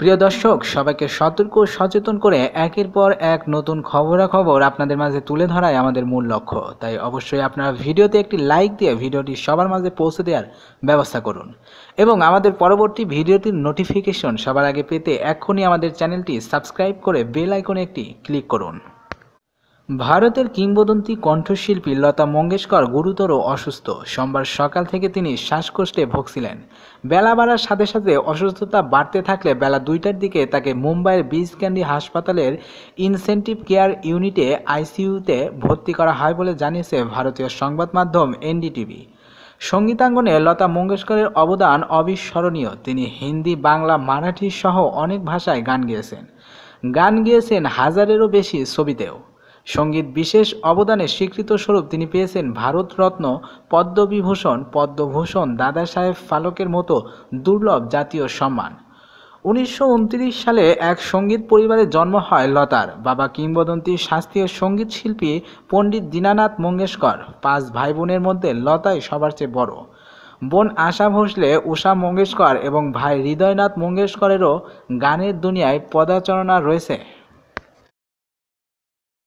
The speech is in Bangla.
প্রিয় দর্শক সবাইকে সতর্ক ও সচেতন করে একের পর এক নতুন খবরাখবর আপনাদের মাঝে তুলে ধরাই আমাদের মূল লক্ষ্য তাই অবশ্যই আপনারা ভিডিওতে একটি লাইক দিয়ে ভিডিওটি সবার মাঝে পৌঁছে দেওয়ার ব্যবস্থা করুন এবং আমাদের পরবর্তী ভিডিওটির নোটিফিকেশন সবার আগে পেতে এক্ষুনি আমাদের চ্যানেলটি সাবস্ক্রাইব করে বেল আইকনে একটি ক্লিক করুন ভারতের কিংবদন্তি কণ্ঠশিল্পী লতা মঙ্গেশকর গুরুতর অসুস্থ সোমবার সকাল থেকে তিনি শ্বাসকষ্টে ভুগছিলেন বেলা বাড়ার সাথে সাথে অসুস্থতা বাড়তে থাকলে বেলা দুইটার দিকে তাকে মুম্বাইয়ের বিজ ক্যান্ডি হাসপাতালের ইনসেন্টিভ কেয়ার ইউনিটে আইসিইউতে ভর্তি করা হয় বলে জানিয়েছে ভারতীয় সংবাদ মাধ্যম এনডিটিভি সঙ্গীতাঙ্গনে লতা মঙ্গেশকরের অবদান অবিস্মরণীয় তিনি হিন্দি বাংলা মারাঠি সহ অনেক ভাষায় গান গেয়েছেন গান গিয়েছেন হাজারেরও বেশি ছবিতেও সঙ্গীত বিশেষ অবদানের স্বীকৃত স্বরূপ তিনি পেয়েছেন ভারতরত্ন পদ্মবিভূষণ পদ্মভূষণ দাদা সাহেব ফালকের মতো দুর্লভ জাতীয় সম্মান উনিশশো সালে এক সঙ্গীত পরিবারে জন্ম হয় লতার বাবা কিংবদন্তি শাস্ত্রীয় সঙ্গীত শিল্পী পণ্ডিত দীনানাথ মঙ্গেশকর পাঁচ ভাই বোনের মধ্যে লতাই সবার চেয়ে বড় বোন আশা ভোসলে উষা মঙ্গেশকর এবং ভাই হৃদয়নাথ মঙ্গেশকরেরও গানের দুনিয়ায় পদাচরণা রয়েছে